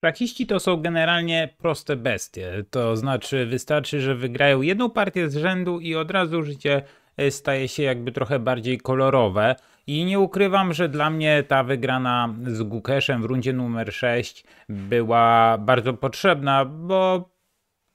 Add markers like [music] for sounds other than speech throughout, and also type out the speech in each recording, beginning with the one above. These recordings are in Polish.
Frakiści to są generalnie proste bestie, to znaczy wystarczy, że wygrają jedną partię z rzędu i od razu życie e, staje się jakby trochę bardziej kolorowe. I nie ukrywam, że dla mnie ta wygrana z Gukeszem w rundzie numer 6 była bardzo potrzebna, bo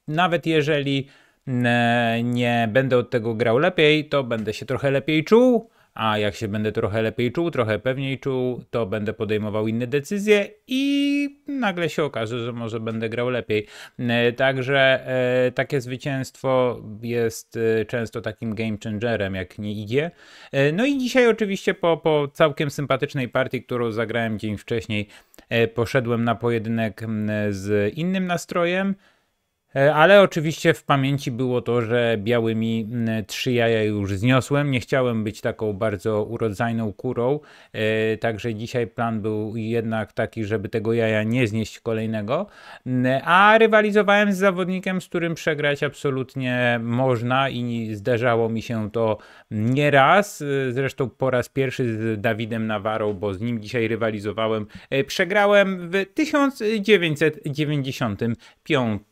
nawet jeżeli e, nie będę od tego grał lepiej, to będę się trochę lepiej czuł, a jak się będę trochę lepiej czuł, trochę pewniej czuł, to będę podejmował inne decyzje i nagle się okaże, że może będę grał lepiej. E, także e, takie zwycięstwo jest e, często takim game changerem, jak nie idzie. No i dzisiaj oczywiście po, po całkiem sympatycznej partii, którą zagrałem dzień wcześniej, poszedłem na pojedynek z innym nastrojem. E, ale oczywiście w pamięci było to, że białymi trzy jaja już zniosłem. Nie chciałem być taką bardzo urodzajną kurą, e, także dzisiaj plan był jednak taki, żeby tego jaja nie znieść kolejnego. A rywalizowałem z zawodnikiem, z którym przegrać absolutnie można i zdarzało mi się to nieraz. E, zresztą po raz pierwszy z Dawidem Nawarą, bo z nim dzisiaj rywalizowałem. Przegrałem w 1995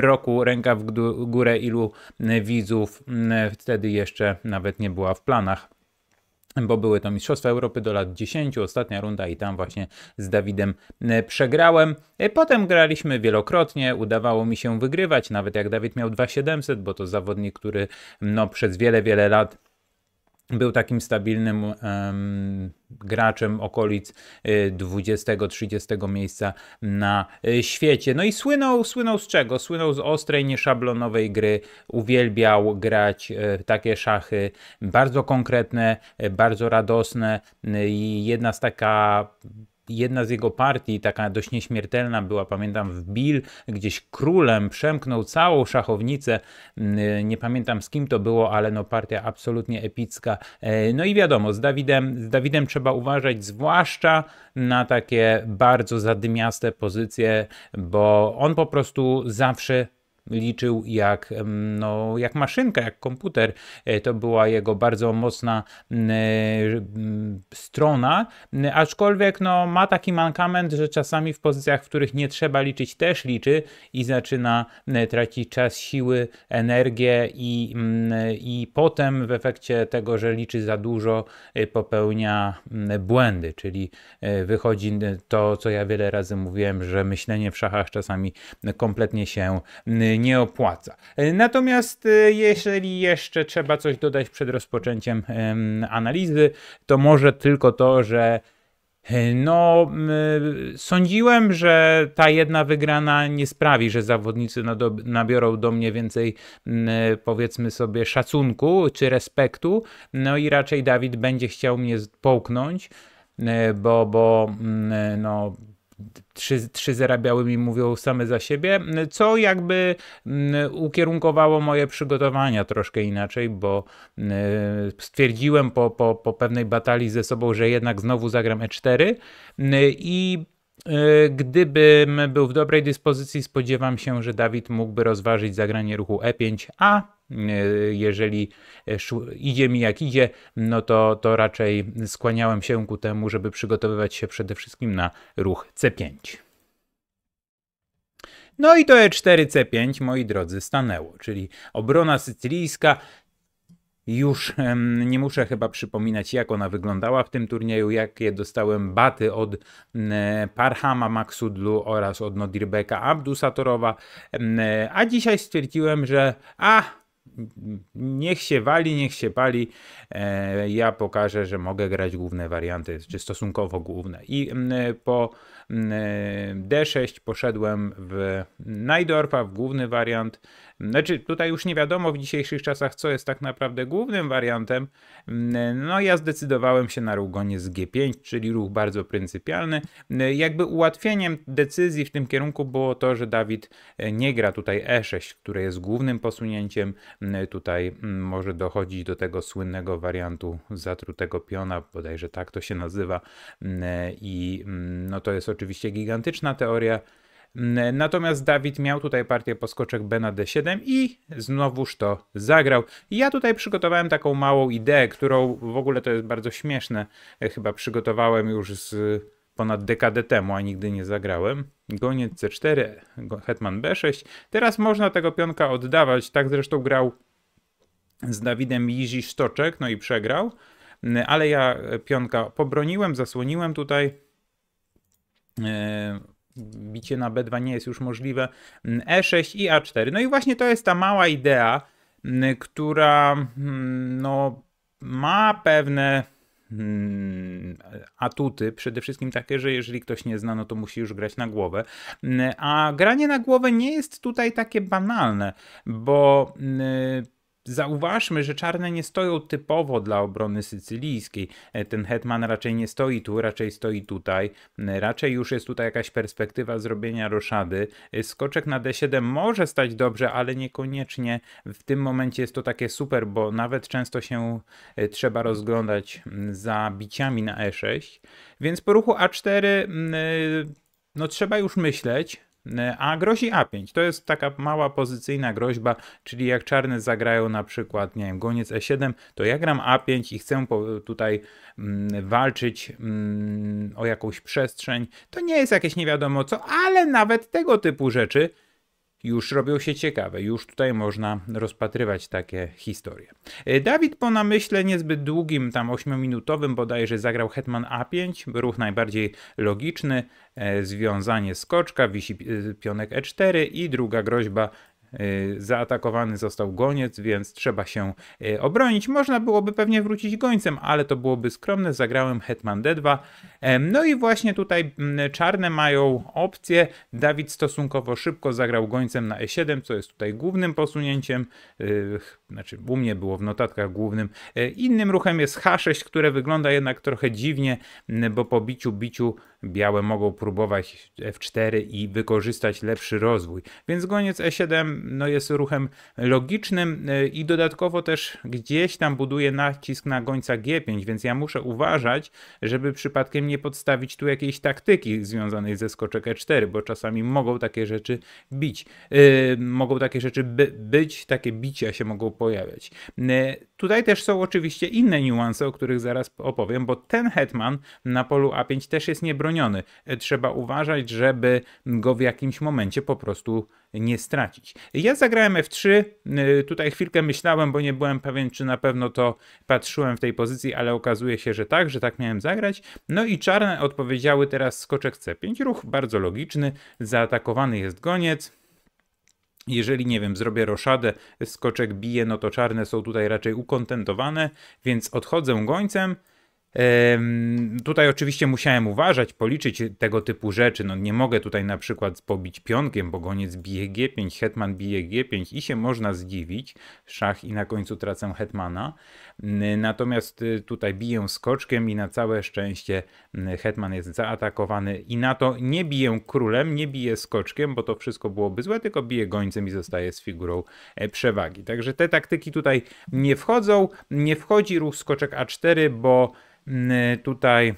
roku. Ręka w górę ilu widzów wtedy jeszcze nawet nie była w planach bo były to Mistrzostwa Europy do lat 10, ostatnia runda i tam właśnie z Dawidem przegrałem. E, potem graliśmy wielokrotnie, udawało mi się wygrywać, nawet jak Dawid miał 2700, bo to zawodnik, który no, przez wiele, wiele lat był takim stabilnym um, graczem okolic 20-30 y, miejsca na y, świecie. No i słynął, słynął z czego? Słynął z ostrej, nieszablonowej gry. Uwielbiał grać y, takie szachy bardzo konkretne, bardzo radosne i jedna z taka jedna z jego partii, taka dość nieśmiertelna była, pamiętam, w Bill, gdzieś królem przemknął całą szachownicę, mm, y, nie pamiętam z kim to było, ale no partia absolutnie epicka. E, no i wiadomo, z Dawidem, z Dawidem trzeba uważać, zwłaszcza na takie bardzo zadymiaste pozycje, bo on po prostu zawsze liczył jak, no, jak maszynka, jak komputer. E, to była jego bardzo mocna e, strona, e, aczkolwiek no, ma taki mankament, że czasami w pozycjach, w których nie trzeba liczyć, też liczy i zaczyna tracić czas, siły, energię i, i potem w efekcie tego, że liczy za dużo, popełnia błędy, czyli wychodzi to, co ja wiele razy mówiłem, że myślenie w szachach czasami kompletnie się nie nie opłaca. Natomiast e, jeżeli jeszcze trzeba coś dodać przed rozpoczęciem analizy, to może tylko to, że e, no, sądziłem, że ta jedna wygrana nie sprawi, że zawodnicy nabiorą do mnie więcej, powiedzmy sobie, szacunku czy respektu. No i raczej Dawid będzie chciał mnie połknąć, e, bo, bo no, trzy, trzy zarabiały mi mówią same za siebie, co jakby mm, ukierunkowało moje przygotowania troszkę inaczej, bo y, stwierdziłem po, po, po pewnej batalii ze sobą, że jednak znowu zagram E4 y, i y, Gdybym był w dobrej dyspozycji, spodziewam się, że Dawid mógłby rozważyć zagranie ruchu E5, a E, jeżeli e, idzie mi jak idzie, no to, to raczej skłaniałem się ku temu, żeby przygotowywać się przede wszystkim na ruch C5. No i to E4-C5, moi drodzy, stanęło, czyli obrona sycylijska. Już nie muszę chyba przypominać, jak ona wyglądała w tym turnieju, jakie dostałem baty od e, Parhama Maksudlu oraz od Nodirbeka Abdusatorowa. A dzisiaj stwierdziłem, że a, niech się wali, niech się pali. E, ja pokażę, że mogę grać główne warianty, czy stosunkowo główne. I po D6 poszedłem w Najdorfa, w główny wariant. Znaczy, tutaj już nie wiadomo w dzisiejszych czasach, co jest tak naprawdę głównym wariantem. Mm, no ja zdecydowałem się na Rugonie z G5, czyli ruch bardzo pryncypialny. Mm, jakby ułatwieniem decyzji w tym kierunku było to, że Dawid e, nie gra tutaj E6, które jest głównym posunięciem. Mm, tutaj może dochodzić do tego słynnego wariantu zatrutego piona, bodajże tak to się nazywa. E, I no to jest oczywiście gigantyczna teoria Mm, natomiast Dawid miał tutaj partię po skoczek B na D7 i znowuż to zagrał. Ja tutaj przygotowałem taką małą ideę, którą w ogóle to jest bardzo śmieszne. E, chyba przygotowałem już z ponad dekadę temu, a nigdy nie zagrałem. Goniec C4, hetman B6. Teraz można tego pionka oddawać. Tak zresztą grał z Dawidem Jizi Sztoczek, no i przegrał. Mm, ale ja pionka pobroniłem, zasłoniłem tutaj. E, bicie na B2 nie jest już możliwe, mm, E6 i A4. No i właśnie to jest ta mała idea, mm, która mm, no, ma pewne atuty, przede wszystkim takie, że jeżeli ktoś nie zna, no to musi już grać na głowę. A granie na głowę nie jest tutaj takie banalne, bo Zauważmy, że czarne nie stoją typowo dla obrony sycylijskiej. E, ten hetman raczej nie stoi tu, raczej stoi tutaj. E, raczej już jest tutaj jakaś perspektywa zrobienia roszady. E, skoczek na d7 może stać dobrze, ale niekoniecznie w tym momencie jest to takie super, bo nawet często się trzeba rozglądać za biciami na e6. Więc po ruchu a4 no trzeba już myśleć, a grozi A5. To jest taka mała pozycyjna groźba, czyli jak czarne zagrają na przykład, nie wiem, goniec E7, to ja gram A5 i chcę tutaj mm, walczyć mm, o jakąś przestrzeń. To nie jest jakieś nie wiadomo co, ale nawet tego typu rzeczy już robią się ciekawe, już tutaj można rozpatrywać takie historie. E, Dawid po namyśle niezbyt długim, tam 8-minutowym bodajże zagrał Hetman A5, ruch najbardziej logiczny, e, związanie skoczka, wisi e, pionek E4 i druga groźba Y, zaatakowany został goniec, więc trzeba się y, obronić. Można byłoby pewnie wrócić gońcem, ale to byłoby skromne. Zagrałem Hetman D2. No i właśnie tutaj mm, czarne mają opcję. Dawid stosunkowo szybko zagrał gońcem na E7, co jest tutaj głównym posunięciem. Y, znaczy u mnie było w notatkach głównym. Innym ruchem jest H6, które wygląda jednak trochę dziwnie, bo po biciu, biciu białe mogą próbować F4 i wykorzystać lepszy rozwój. Więc goniec E7 no, jest ruchem logicznym e, i dodatkowo też gdzieś tam buduje nacisk na gońca G5, więc ja muszę uważać, żeby przypadkiem nie podstawić tu jakiejś taktyki związanej ze skoczek E4, bo czasami mogą takie rzeczy bić. Yy, mogą takie rzeczy by, być, takie bicia się mogą pojawiać. Yy, tutaj też są oczywiście inne niuanse, o których zaraz opowiem, bo ten hetman na polu A5 też jest niebroniony chroniony. E, trzeba uważać, żeby go w jakimś momencie po prostu nie stracić. Ja zagrałem F3, e, tutaj chwilkę myślałem, bo nie byłem pewien, czy na pewno to patrzyłem w tej pozycji, ale okazuje się, że tak, że tak miałem zagrać. No i czarne odpowiedziały teraz skoczek C5, ruch bardzo logiczny, zaatakowany jest goniec. Jeżeli, nie wiem, zrobię roszadę, skoczek bije, no to czarne są tutaj raczej ukontentowane, więc odchodzę gońcem, Tutaj oczywiście musiałem uważać, policzyć tego typu rzeczy. No nie mogę tutaj na przykład pobić pionkiem, bo goniec bije G5, hetman bije G5 i się można zdziwić. Szach i na końcu tracę hetmana. Natomiast y, tutaj biję skoczkiem i na całe szczęście hetman jest zaatakowany i na to nie biję królem, nie biję skoczkiem, bo to wszystko byłoby złe, tylko biję gońcem i zostaje z figurą e, przewagi. Także te taktyki tutaj nie wchodzą. Nie wchodzi ruch skoczek A4, bo Mm, y, tutaj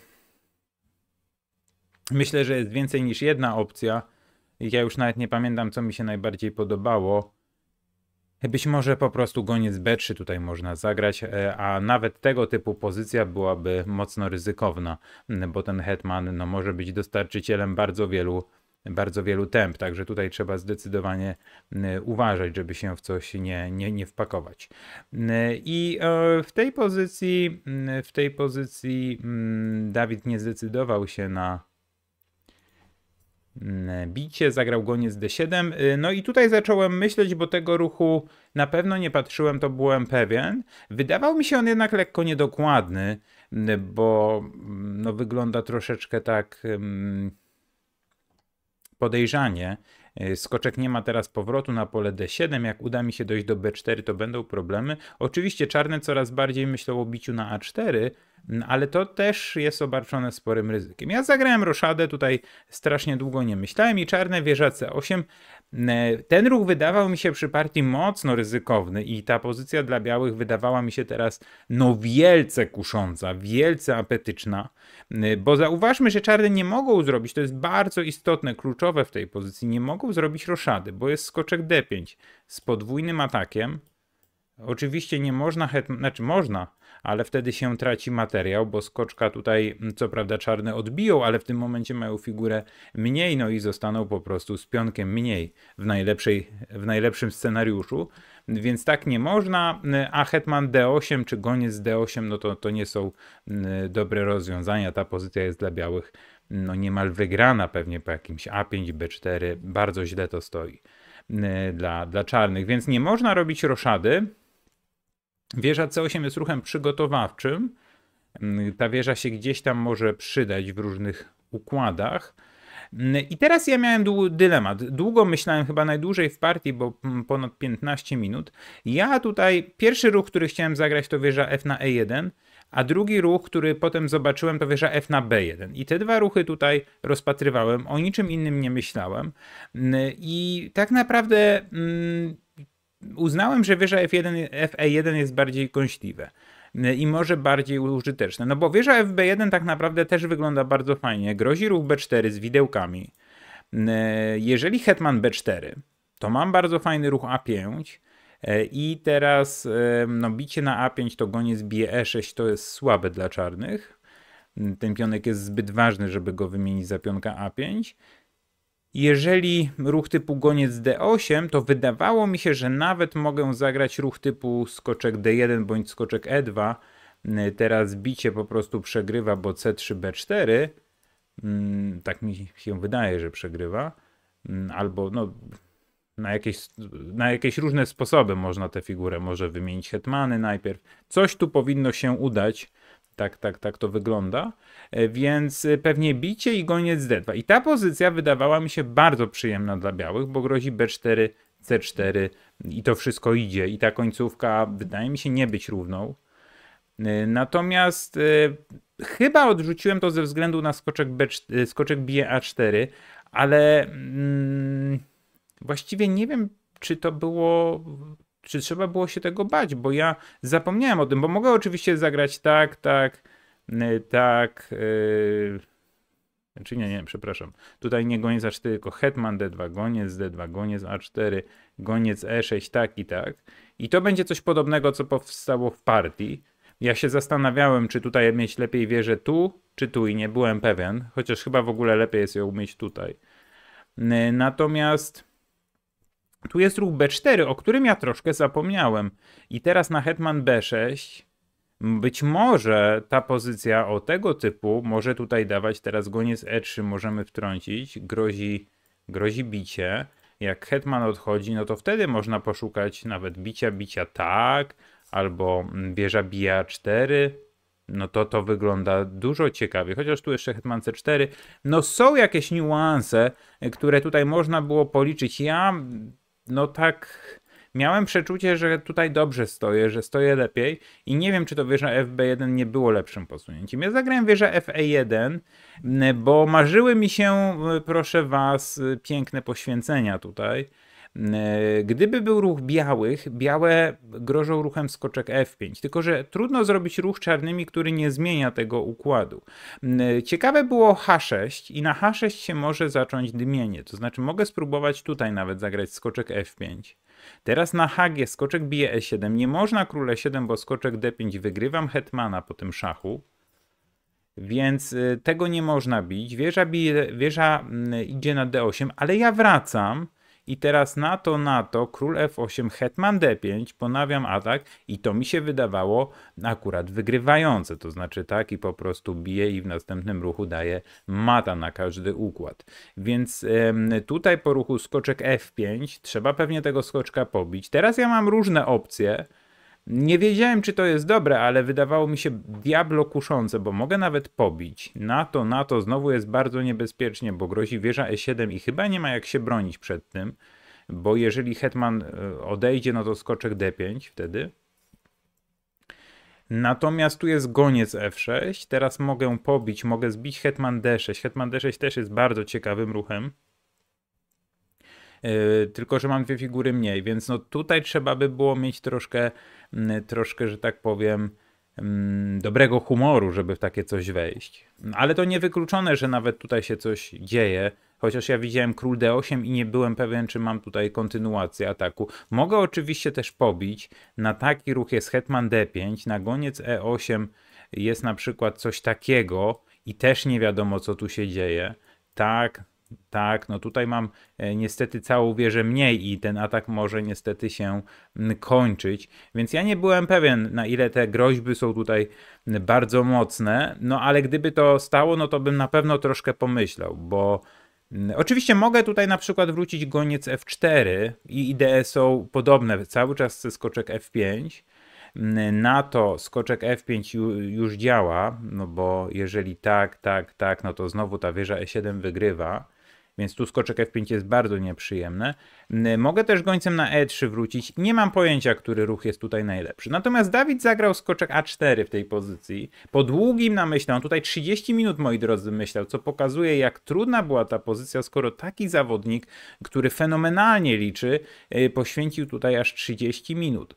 myślę, że jest więcej niż jedna opcja. Ja już nawet nie pamiętam, co mi się najbardziej podobało. Być może po prostu goniec B3 tutaj można zagrać, e, a nawet tego typu pozycja byłaby mocno ryzykowna, mm, bo ten hetman no, może być dostarczycielem bardzo wielu bardzo wielu temp, także tutaj trzeba zdecydowanie uważać, żeby się w coś nie, nie, nie wpakować. I e, w tej pozycji, w tej pozycji Dawid nie zdecydował się na bicie, zagrał goniec d7. E, no i tutaj zacząłem myśleć, bo tego ruchu na pewno nie patrzyłem, to byłem pewien. Wydawał mi się on jednak lekko niedokładny, bo no, wygląda troszeczkę tak podejrzanie. E, skoczek nie ma teraz powrotu na pole D7. Jak uda mi się dojść do B4, to będą problemy. Oczywiście czarne coraz bardziej myślą o biciu na A4, Mm, ale to też jest obarczone sporym ryzykiem. Ja zagrałem roszadę, tutaj strasznie długo nie myślałem i czarne wieża C8. Mm, e, ten ruch wydawał mi się przy partii mocno ryzykowny i ta pozycja dla białych wydawała mi się teraz no wielce kusząca, wielce apetyczna, mm, e, bo zauważmy, że czarne nie mogą zrobić, to jest bardzo istotne, kluczowe w tej pozycji, nie mogą zrobić roszady, bo jest skoczek D5 z podwójnym atakiem. Oczywiście nie można, znaczy można, ale wtedy się traci materiał, bo skoczka tutaj mm, co prawda czarne odbiją, ale w tym momencie mają figurę mniej, no i zostaną po prostu z pionkiem mniej w, najlepszej, w najlepszym scenariuszu. Więc tak nie można, a Hetman D8 czy goniec D8, no to, to nie są mm, dobre rozwiązania. Ta pozycja jest dla białych no niemal wygrana pewnie po jakimś A5, B4. Bardzo źle to stoi mm, dla, dla czarnych, więc nie można robić roszady. Wieża C8 jest ruchem przygotowawczym. Ta wieża się gdzieś tam może przydać w różnych układach. I teraz ja miałem dylemat. Długo myślałem, chyba najdłużej w partii, bo ponad 15 minut. Ja tutaj, pierwszy ruch, który chciałem zagrać, to wieża F na E1, a drugi ruch, który potem zobaczyłem, to wieża F na B1. I te dwa ruchy tutaj rozpatrywałem, o niczym innym nie myślałem. I tak naprawdę. Mm, uznałem, że wieża F1, FE1 jest bardziej kąśliwe e, i może bardziej użyteczne. No bo wieża FB1 tak naprawdę też wygląda bardzo fajnie. Grozi ruch B4 z widełkami. E, jeżeli hetman B4, to mam bardzo fajny ruch A5 e, i teraz no, bicie na A5 to goniec bije E6 to jest słabe dla czarnych. Ten pionek jest zbyt ważny, żeby go wymienić za pionka A5. Jeżeli ruch typu goniec D8, to wydawało mi się, że nawet mogę zagrać ruch typu skoczek D1 bądź skoczek E2. Mm, teraz bicie po prostu przegrywa, bo C3, B4. Mm, tak mi się wydaje, że przegrywa. Mm, albo no, na jakieś, na jakieś różne sposoby można tę figurę może wymienić hetmany najpierw. Coś tu powinno się udać. Tak, tak, tak to wygląda. E, więc e, pewnie bicie i goniec D2. I ta pozycja wydawała mi się bardzo przyjemna dla białych, bo grozi B4, C4 i to wszystko idzie. I ta końcówka wydaje mi się nie być równą. E, natomiast chyba odrzuciłem to ze względu na skoczek, B4, skoczek bije A4, ale mm, właściwie nie wiem, czy to było czy trzeba było się tego bać, bo ja zapomniałem o tym, bo mogę oczywiście zagrać tak, tak, tak. Y, czy znaczy nie, nie, przepraszam. Tutaj nie goniec A4, tylko hetman D2, goniec D2, goniec A4, goniec E6, tak i tak. I to będzie coś podobnego, co powstało w partii. Ja się zastanawiałem, czy tutaj mieć lepiej wieżę tu, czy tu i nie byłem pewien, chociaż chyba w ogóle lepiej jest ją mieć tutaj. Natomiast tu jest ruch B4, o którym ja troszkę zapomniałem. I teraz na hetman B6 być może ta pozycja o tego typu może tutaj dawać teraz goniec E3 możemy wtrącić, grozi, grozi bicie. Jak hetman odchodzi, no to wtedy można poszukać nawet bicia, bicia tak, albo wieża bija 4 no to to wygląda dużo ciekawie. Chociaż tu jeszcze Hetman C4, no są jakieś niuanse, które tutaj można było policzyć. Ja no tak miałem przeczucie, że tutaj dobrze stoję, że stoję lepiej i nie wiem, czy to wieża FB1 nie było lepszym posunięciem. Ja zagrałem wieżę FE1, bo marzyły mi się, proszę was, piękne poświęcenia tutaj. E, gdyby był ruch białych, białe grożą ruchem skoczek F5, tylko że trudno zrobić ruch czarnymi, który nie zmienia tego układu. E, ciekawe było H6 i na H6 się może zacząć dymienie, to znaczy mogę spróbować tutaj nawet zagrać skoczek F5. Teraz na HG skoczek bije E7, nie można króle 7 bo skoczek D5 wygrywam hetmana po tym szachu. Więc e, tego nie można bić. Wieża, bije, wieża mm, idzie na D8, ale ja wracam i teraz na to, na to, król f8, hetman d5, ponawiam atak i to mi się wydawało akurat wygrywające, to znaczy tak i po prostu bije i w następnym ruchu daje mata na każdy układ. Więc tutaj po ruchu skoczek f5, trzeba pewnie tego skoczka pobić. Teraz ja mam różne opcje, nie wiedziałem, czy to jest dobre, ale wydawało mi się diablo kuszące, bo mogę nawet pobić. Na to, na to znowu jest bardzo niebezpiecznie, bo grozi wieża E7 i chyba nie ma jak się bronić przed tym, bo jeżeli hetman e, odejdzie, no to skoczek D5 wtedy. Natomiast tu jest goniec F6, teraz mogę pobić, mogę zbić hetman D6. Hetman D6 też jest bardzo ciekawym ruchem. Yy, tylko że mam dwie figury mniej, więc no tutaj trzeba by było mieć troszkę, mm, troszkę, że tak powiem, mm, dobrego humoru, żeby w takie coś wejść. Ale to niewykluczone, że nawet tutaj się coś dzieje. Chociaż ja widziałem król d8 i nie byłem pewien, czy mam tutaj kontynuację ataku. Mogę oczywiście też pobić. Na taki ruch jest hetman d5, na goniec e8 jest na przykład coś takiego i też nie wiadomo, co tu się dzieje. Tak, tak, no tutaj mam e, niestety całą wieżę mniej i ten atak może niestety się mm, kończyć, więc ja nie byłem pewien na ile te groźby są tutaj bardzo mocne, no ale gdyby to stało, no to bym na pewno troszkę pomyślał, bo Oczywiście mogę tutaj na przykład wrócić goniec F4 i idee są podobne cały czas chcę skoczek F5. Na to skoczek F5 już działa, no bo jeżeli tak, tak, tak, no to znowu ta wieża E7 wygrywa. Więc tu skoczek F5 jest bardzo nieprzyjemny. Mogę też gońcem na E3 wrócić. Nie mam pojęcia, który ruch jest tutaj najlepszy. Natomiast Dawid zagrał skoczek A4 w tej pozycji. Po długim namyślał, tutaj 30 minut, moi drodzy, myślał, co pokazuje, jak trudna była ta pozycja, skoro taki zawodnik, który fenomenalnie liczy, y, poświęcił tutaj aż 30 minut.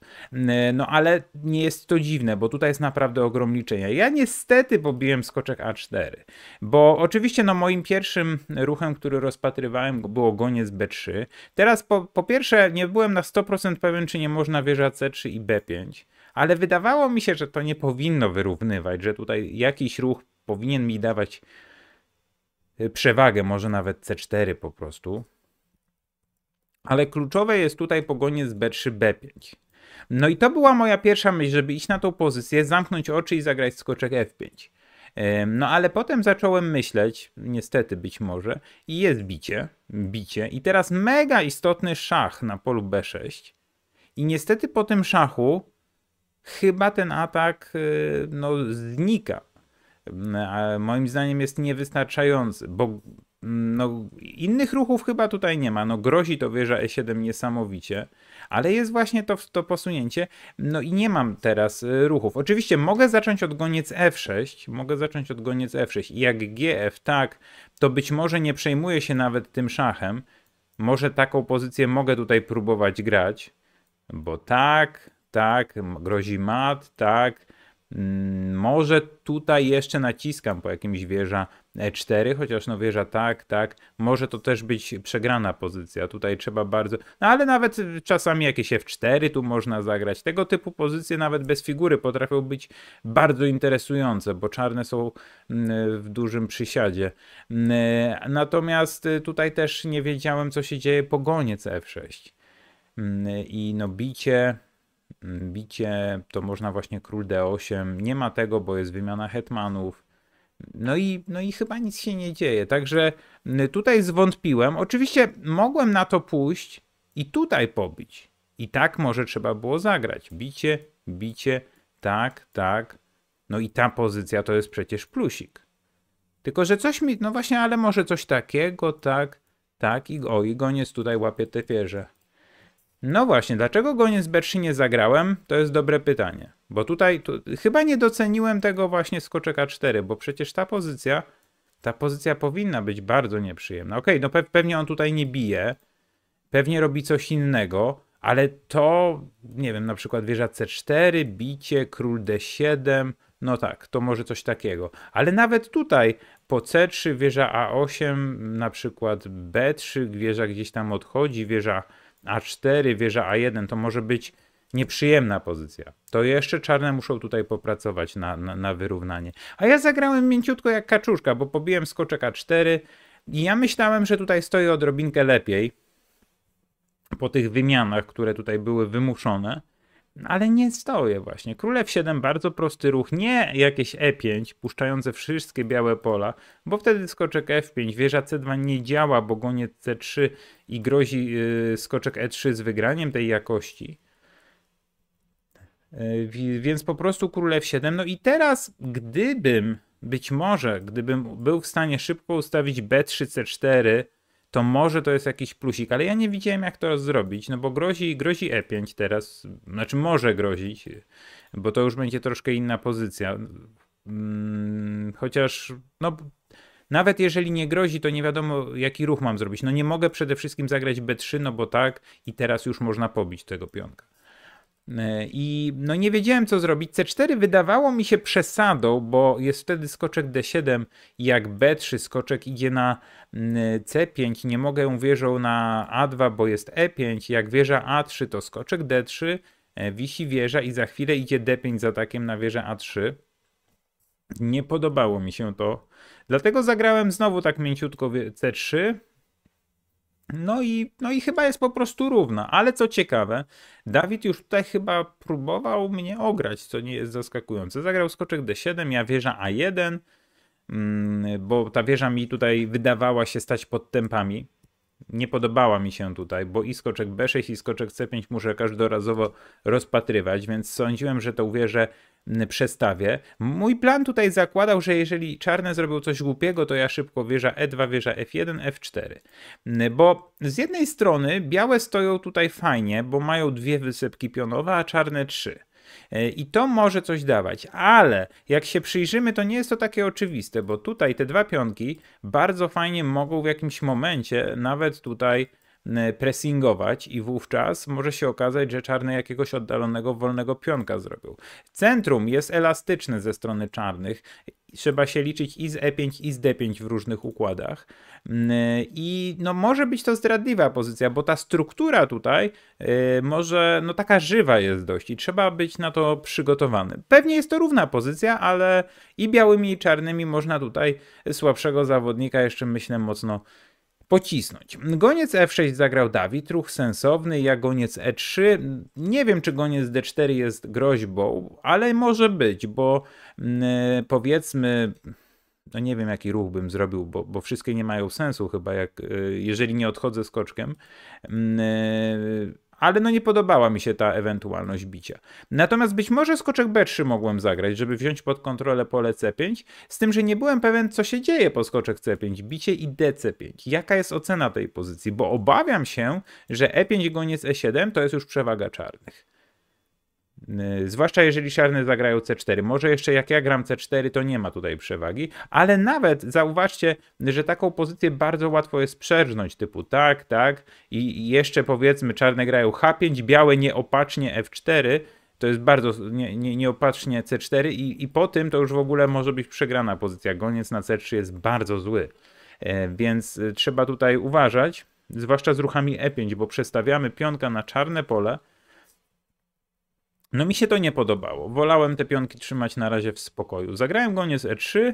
No ale nie jest to dziwne, bo tutaj jest naprawdę ogrom liczenia. Ja niestety pobiłem skoczek A4, bo oczywiście no, moim pierwszym ruchem, który rozpatrywałem, było goniec B3. Teraz teraz po, po pierwsze nie byłem na 100% pewien, czy nie można wieża C3 i B5, ale wydawało mi się, że to nie powinno wyrównywać, że tutaj jakiś ruch powinien mi dawać y, przewagę, może nawet C4 po prostu. Ale kluczowe jest tutaj pogonie z B3, B5. No i to była moja pierwsza myśl, żeby iść na tą pozycję, zamknąć oczy i zagrać skoczek F5. No ale potem zacząłem myśleć, niestety być może, i jest bicie, bicie. I teraz mega istotny szach na polu B6. I niestety po tym szachu chyba ten atak y, no, znika. Moim zdaniem jest niewystarczający, bo Mm, no, innych ruchów chyba tutaj nie ma. No, grozi to wieża E7 niesamowicie, ale jest właśnie to, to posunięcie. No i nie mam teraz y, ruchów. Oczywiście mogę zacząć od goniec F6. Mogę zacząć od goniec F6. I jak GF tak, to być może nie przejmuję się nawet tym szachem. Może taką pozycję mogę tutaj próbować grać, bo tak, tak, grozi mat, tak Mm, może tutaj jeszcze naciskam po jakimś wieża 4, e chociaż no wieża tak, tak. Może to też być przegrana pozycja. Tutaj trzeba bardzo. No ale nawet czasami jakieś F4 tu można zagrać. Tego typu pozycje nawet bez figury potrafią być bardzo interesujące, bo czarne są mm, w dużym przysiadzie. Mm, e, natomiast tutaj też nie wiedziałem, co się dzieje po goniec F6. E, I no bicie bicie, to można właśnie król d8. Nie ma tego, bo jest wymiana hetmanów. No i, no i chyba nic się nie dzieje. Także y, tutaj zwątpiłem. Oczywiście mogłem na to pójść i tutaj pobić. I tak może trzeba było zagrać. Bicie, bicie, tak, tak. No i ta pozycja to jest przecież plusik. Tylko, że coś mi, no właśnie, ale może coś takiego, tak, tak, i o, i goniec tutaj łapie te wieże. No właśnie, dlaczego Goniec Berszy nie zagrałem? To jest dobre pytanie. Bo tutaj to, chyba nie doceniłem tego właśnie z 4, bo przecież ta pozycja, ta pozycja powinna być bardzo nieprzyjemna. Okej, okay, no pe pewnie on tutaj nie bije, pewnie robi coś innego, ale to, nie wiem, na przykład wieża C4, bicie, król D7, no tak, to może coś takiego. Ale nawet tutaj po C3 wieża A8, na przykład B3, wieża gdzieś tam odchodzi, wieża a4, wieża A1 to może być nieprzyjemna pozycja. To jeszcze czarne muszą tutaj popracować na, na, na wyrównanie. A ja zagrałem mięciutko jak kaczuszka, bo pobiłem skoczek A4 i ja myślałem, że tutaj stoi odrobinkę lepiej po tych wymianach, które tutaj były wymuszone ale nie stoję właśnie. Królew 7 bardzo prosty ruch, nie jakieś E5 puszczające wszystkie białe pola, bo wtedy skoczek F5, wieża C2 nie działa, bo goniec C3 i grozi yy, skoczek E3 z wygraniem tej jakości. Yy, więc po prostu królew 7 No i teraz gdybym, być może, gdybym był w stanie szybko ustawić B3, C4, to może to jest jakiś plusik, ale ja nie widziałem jak to zrobić, no bo grozi, grozi E5 teraz, znaczy może grozić, bo to już będzie troszkę inna pozycja. Hmm, chociaż, no, nawet jeżeli nie grozi, to nie wiadomo, jaki ruch mam zrobić. No nie mogę przede wszystkim zagrać B3, no bo tak, i teraz już można pobić tego pionka. E, I no nie wiedziałem co zrobić. C4 wydawało mi się przesadą, bo jest wtedy skoczek D7 jak B3, skoczek idzie na mm, C5, nie mogę wieżą na A2, bo jest E5, jak wieża A3 to skoczek D3, e, wisi wieża i za chwilę idzie D5 z atakiem na wieżę A3. Nie podobało mi się to, dlatego zagrałem znowu tak mięciutko C3, no i, no i chyba jest po prostu równa. Ale co ciekawe, Dawid już tutaj chyba próbował mnie ograć, co nie jest zaskakujące. Zagrał skoczek D7, ja wieża A1, mm, bo ta wieża mi tutaj wydawała się stać pod tempami nie podobała mi się tutaj, bo i skoczek B6 i skoczek C5 muszę każdorazowo rozpatrywać, więc sądziłem, że to uwierzę mm, przestawię. Mój plan tutaj zakładał, że jeżeli czarne zrobił coś głupiego, to ja szybko wieża E2, wieża F1, F4. Mm, bo z jednej strony białe stoją tutaj fajnie, bo mają dwie wysepki pionowe, a czarne trzy. E, I to może coś dawać, ale jak się przyjrzymy, to nie jest to takie oczywiste, bo tutaj te dwa pionki bardzo fajnie mogą w jakimś momencie, nawet tutaj pressingować i wówczas może się okazać, że czarny jakiegoś oddalonego, wolnego pionka zrobił. Centrum jest elastyczne ze strony czarnych. Trzeba się liczyć i z E5, i z D5 w różnych układach. I no, może być to zdradliwa pozycja, bo ta struktura tutaj y, może, no taka żywa jest dość i trzeba być na to przygotowany. Pewnie jest to równa pozycja, ale i białymi, i czarnymi można tutaj słabszego zawodnika jeszcze myślę mocno pocisnąć. Goniec F6 zagrał Dawid, ruch sensowny, ja goniec E3. Nie wiem, czy goniec D4 jest groźbą, ale może być, bo mm, e, powiedzmy no nie wiem jaki ruch bym zrobił, bo, bo wszystkie nie mają sensu chyba, jak, e, jeżeli nie odchodzę skoczkiem. Yy ale no nie podobała mi się ta ewentualność bicia. Natomiast być może skoczek B3 mogłem zagrać, żeby wziąć pod kontrolę pole C5, z tym, że nie byłem pewien, co się dzieje po skoczek C5, bicie i DC5. Jaka jest ocena tej pozycji? Bo obawiam się, że E5 goniec E7 to jest już przewaga czarnych. Y, zwłaszcza jeżeli czarne zagrają C4. Może jeszcze jak ja gram C4, to nie ma tutaj przewagi, ale nawet zauważcie, że taką pozycję bardzo łatwo jest przerżnąć, typu tak, tak i jeszcze powiedzmy czarne grają H5, białe nieopatrznie F4, to jest bardzo nie, nie, nieopatrznie C4 i, i po tym to już w ogóle może być przegrana pozycja. Goniec na C3 jest bardzo zły, e, więc y, trzeba tutaj uważać, zwłaszcza z ruchami E5, bo przestawiamy pionka na czarne pole, no mi się to nie podobało. Wolałem te pionki trzymać na razie w spokoju. Zagrałem goniec E3,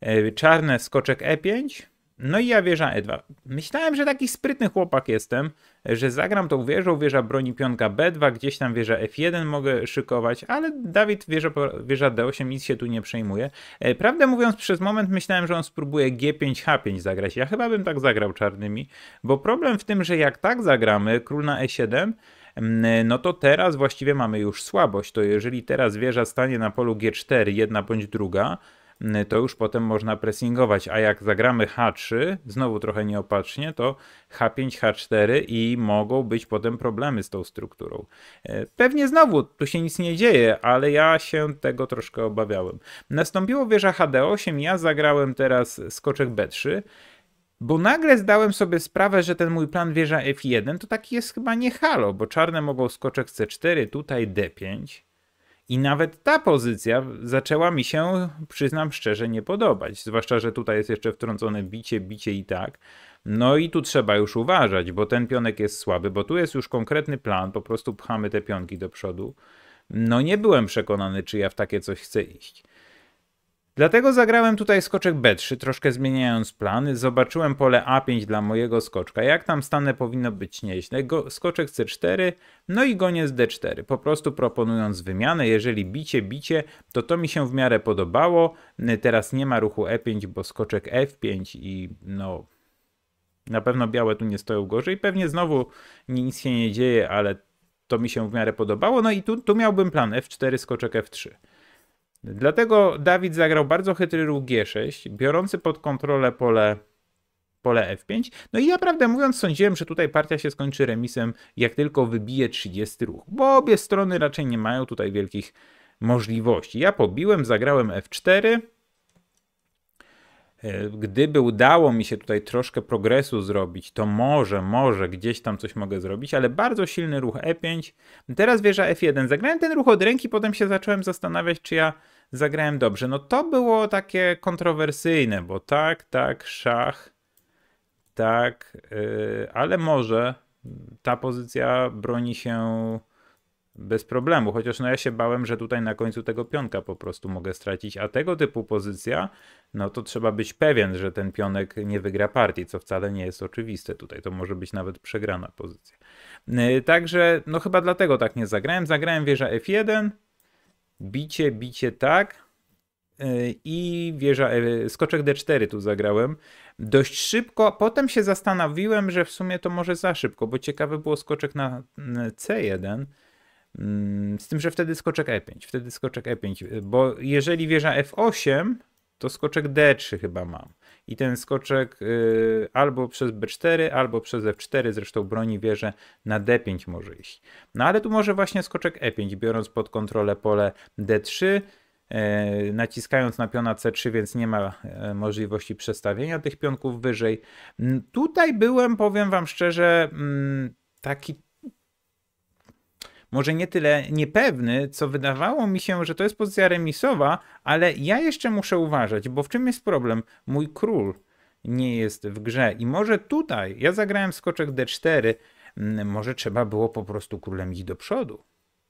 e, czarne skoczek E5, no i ja wieża E2. Myślałem, że taki sprytny chłopak jestem, że zagram tą wieżą, wieża broni pionka B2, gdzieś tam wieża F1 mogę szykować, ale Dawid wieża, wieża D8 nic się tu nie przejmuje. E, prawdę mówiąc, przez moment myślałem, że on spróbuje G5, H5 zagrać. Ja chyba bym tak zagrał czarnymi, bo problem w tym, że jak tak zagramy, król na E7, no to teraz właściwie mamy już słabość. To jeżeli teraz wieża stanie na polu G4, jedna bądź druga, to już potem można pressingować. A jak zagramy H3, znowu trochę nieopatrznie, to H5, H4 i mogą być potem problemy z tą strukturą. E, pewnie znowu tu się nic nie dzieje, ale ja się tego troszkę obawiałem. Nastąpiło wieża HD8, ja zagrałem teraz skoczek B3. Bo nagle zdałem sobie sprawę, że ten mój plan wieża F1 to taki jest chyba nie halo, bo czarne mogą skoczek C4, tutaj D5. I nawet ta pozycja zaczęła mi się, przyznam szczerze, nie podobać. Zwłaszcza, że tutaj jest jeszcze wtrącone bicie, bicie i tak. No i tu trzeba już uważać, bo ten pionek jest słaby, bo tu jest już konkretny plan, po prostu pchamy te pionki do przodu. No nie byłem przekonany, czy ja w takie coś chcę iść. Dlatego zagrałem tutaj skoczek B3, troszkę zmieniając plany. Zobaczyłem pole A5 dla mojego skoczka. Jak tam stanę powinno być nieźle. Go, skoczek C4, no i goniec D4. Po prostu proponując wymianę. Jeżeli bicie, bicie, to to mi się w miarę podobało. Teraz nie ma ruchu E5, bo skoczek F5 i no... Na pewno białe tu nie stoją gorzej. Pewnie znowu nic się nie dzieje, ale to mi się w miarę podobało. No i tu, tu miałbym plan F4, skoczek F3. Dlatego Dawid zagrał bardzo chytry ruch G6, biorący pod kontrolę pole, pole F5. No i ja, prawdę mówiąc, sądziłem, że tutaj partia się skończy remisem, jak tylko wybije 30 ruch, bo obie strony raczej nie mają tutaj wielkich możliwości. Ja pobiłem, zagrałem F4. E, gdyby udało mi się tutaj troszkę progresu zrobić, to może, może gdzieś tam coś mogę zrobić, ale bardzo silny ruch E5. Teraz wieża F1. Zagrałem ten ruch od ręki, potem się zacząłem zastanawiać, czy ja zagrałem dobrze. No to było takie kontrowersyjne, bo tak, tak, szach, tak, yy, ale może ta pozycja broni się bez problemu, chociaż no ja się bałem, że tutaj na końcu tego pionka po prostu mogę stracić, a tego typu pozycja, no to trzeba być pewien, że ten pionek nie wygra partii, co wcale nie jest oczywiste tutaj, to może być nawet przegrana pozycja. Y, także no chyba dlatego tak nie zagrałem, zagrałem wieża F1, bicie, bicie tak e, i wieża, e, skoczek D4 tu zagrałem. Dość szybko, potem się zastanowiłem, że w sumie to może za szybko, bo ciekawe było skoczek na C1, mm, z tym, że wtedy skoczek E5, wtedy skoczek E5, bo jeżeli wieża F8, to skoczek D3 chyba mam. I ten skoczek y, albo przez B4, albo przez F4, zresztą broni wieżę na D5 może iść. No ale tu może właśnie skoczek E5, biorąc pod kontrolę pole D3, y, naciskając na piona C3, więc nie ma y, możliwości przestawienia tych pionków wyżej. Tutaj byłem, powiem wam szczerze, mm, taki może nie tyle niepewny, co wydawało mi się, że to jest pozycja remisowa, ale ja jeszcze muszę uważać, bo w czym jest problem? Mój król nie jest w grze i może tutaj ja zagrałem skoczek d4, mm, może trzeba było po prostu królem iść do przodu.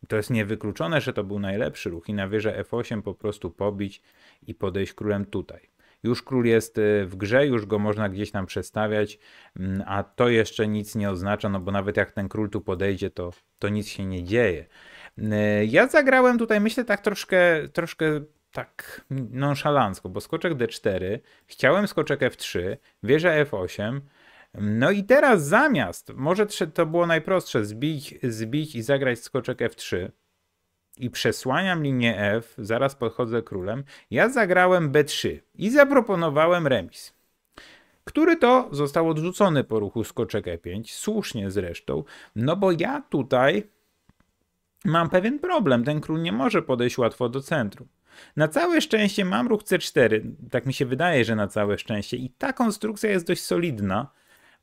To jest niewykluczone, że to był najlepszy ruch i na wieżę f8 po prostu pobić i podejść królem tutaj. Już król jest y, w grze, już go można gdzieś tam przestawiać, mm, a to jeszcze nic nie oznacza, no bo nawet jak ten król tu podejdzie, to, to nic się nie dzieje. Y, ja zagrałem tutaj, myślę, tak troszkę, troszkę tak nonszalancko, bo skoczek d4, chciałem skoczek f3, wieża f8, no i teraz zamiast, może to było najprostsze, zbić, zbić i zagrać skoczek f3, i przesłaniam linię F, zaraz podchodzę królem, ja zagrałem B3 i zaproponowałem remis, który to został odrzucony po ruchu skoczek E5, słusznie zresztą, no bo ja tutaj mam pewien problem, ten król nie może podejść łatwo do centrum. Na całe szczęście mam ruch C4, tak mi się wydaje, że na całe szczęście i ta konstrukcja jest dość solidna,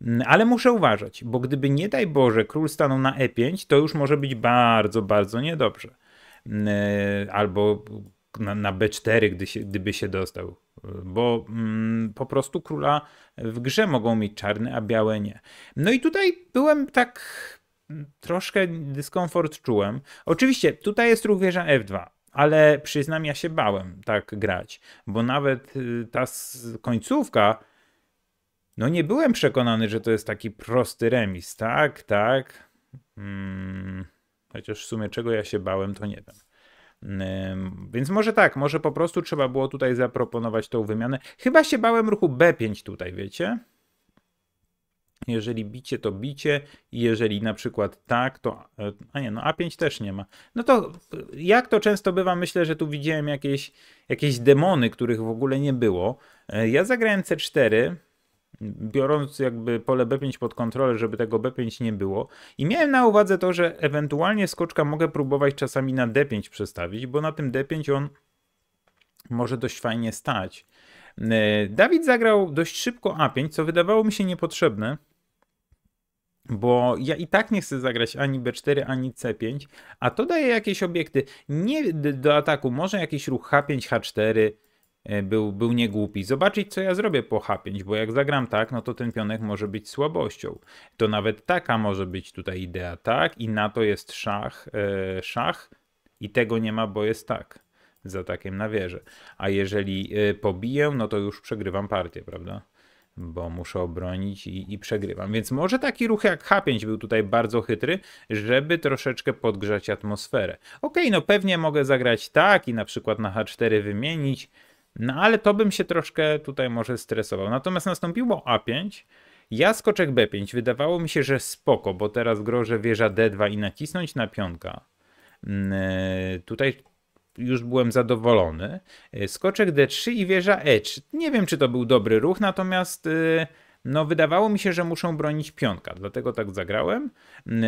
mm, ale muszę uważać, bo gdyby nie daj Boże król stanął na E5, to już może być bardzo, bardzo niedobrze. E, albo na, na B4, gdy się, gdyby się dostał. Bo mm, po prostu króla w grze mogą mieć czarne, a białe nie. No i tutaj byłem tak mm, troszkę dyskomfort czułem. Oczywiście tutaj jest ruch wieża F2, ale przyznam, ja się bałem tak grać, bo nawet y, ta końcówka, no nie byłem przekonany, że to jest taki prosty remis, tak, tak. Hmm. Chociaż w sumie czego ja się bałem, to nie wiem. Więc może tak, może po prostu trzeba było tutaj zaproponować tą wymianę. Chyba się bałem ruchu B5 tutaj, wiecie? Jeżeli bicie, to bicie. I jeżeli na przykład tak, to... E, a nie, no A5 też nie ma. No to e, jak to często bywa, myślę, że tu widziałem jakieś, jakieś demony, których w ogóle nie było. E, ja zagrałem C4, biorąc jakby pole B5 pod kontrolę, żeby tego B5 nie było. I miałem na uwadze to, że ewentualnie skoczka mogę próbować czasami na D5 przestawić, bo na tym D5 on może dość fajnie stać. E, Dawid zagrał dość szybko A5, co wydawało mi się niepotrzebne, bo ja i tak nie chcę zagrać ani B4, ani C5, a to daje jakieś obiekty nie do ataku, może jakiś ruch H5, H4, E, był, był niegłupi. Zobaczyć, co ja zrobię po H5, bo jak zagram tak, no to ten pionek może być słabością. To nawet taka może być tutaj idea, tak? I na to jest szach, e, szach i tego nie ma, bo jest tak. Z atakiem na wieżę. A jeżeli e, pobiję, no to już przegrywam partię, prawda? Bo muszę obronić i, i przegrywam. Więc może taki ruch jak H5 był tutaj bardzo chytry, żeby troszeczkę podgrzać atmosferę. Okej, okay, no pewnie mogę zagrać tak i na przykład na H4 wymienić, no ale to bym się troszkę tutaj może stresował. Natomiast nastąpiło A5, ja skoczek B5. Wydawało mi się, że spoko, bo teraz grożę wieża D2 i nacisnąć na pionka. Mm, e, tutaj już byłem zadowolony. E, skoczek D3 i wieża E3. Nie wiem, czy to był dobry ruch, natomiast e, no, wydawało mi się, że muszą bronić pionka, dlatego tak zagrałem mm,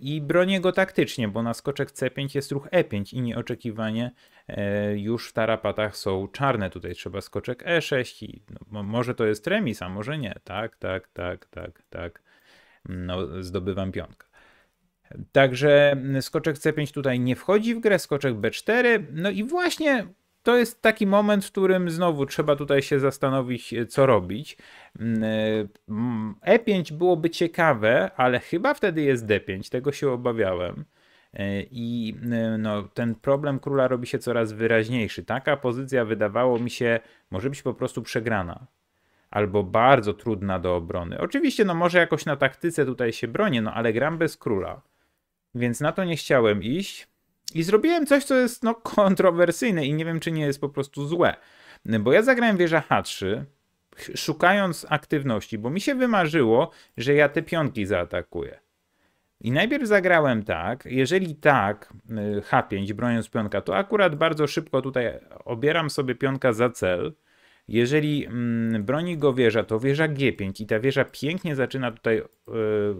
i bronię go taktycznie, bo na skoczek C5 jest ruch E5 i nieoczekiwanie E, już w tarapatach są czarne. Tutaj trzeba skoczek E6 i no, może to jest remis, a może nie. Tak, tak, tak, tak, tak. No, zdobywam piątkę. Także mm, skoczek C5 tutaj nie wchodzi w grę, skoczek B4. No i właśnie to jest taki moment, w którym znowu trzeba tutaj się zastanowić, e, co robić. Mm, E5 e byłoby ciekawe, ale chyba wtedy jest D5, tego się obawiałem. E, I e, no, ten problem króla robi się coraz wyraźniejszy. Taka pozycja wydawało mi się może być po prostu przegrana albo bardzo trudna do obrony. Oczywiście, no może jakoś na taktyce tutaj się bronię, no ale gram bez króla. Więc na to nie chciałem iść i zrobiłem coś, co jest no [laughs] kontrowersyjne i nie wiem, czy nie jest po prostu złe. Bo ja zagrałem wieża H3, szukając aktywności, bo mi się wymarzyło, że ja te pionki zaatakuję. I najpierw zagrałem tak, jeżeli tak, y, H5, broniąc pionka, to akurat bardzo szybko tutaj obieram sobie pionka za cel. Jeżeli mm, broni go wieża, to wieża G5 i ta wieża pięknie zaczyna tutaj y,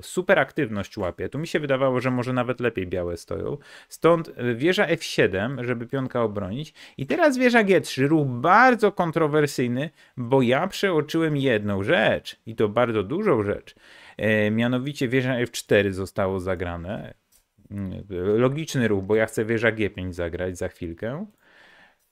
super aktywność łapie. Tu mi się wydawało, że może nawet lepiej białe stoją. Stąd y, wieża F7, żeby pionka obronić. I teraz wieża G3, ruch bardzo kontrowersyjny, bo ja przeoczyłem jedną rzecz i to bardzo dużą rzecz. E, mianowicie wieża F4 zostało zagrane. Mm, logiczny ruch, bo ja chcę wieża G5 zagrać za chwilkę.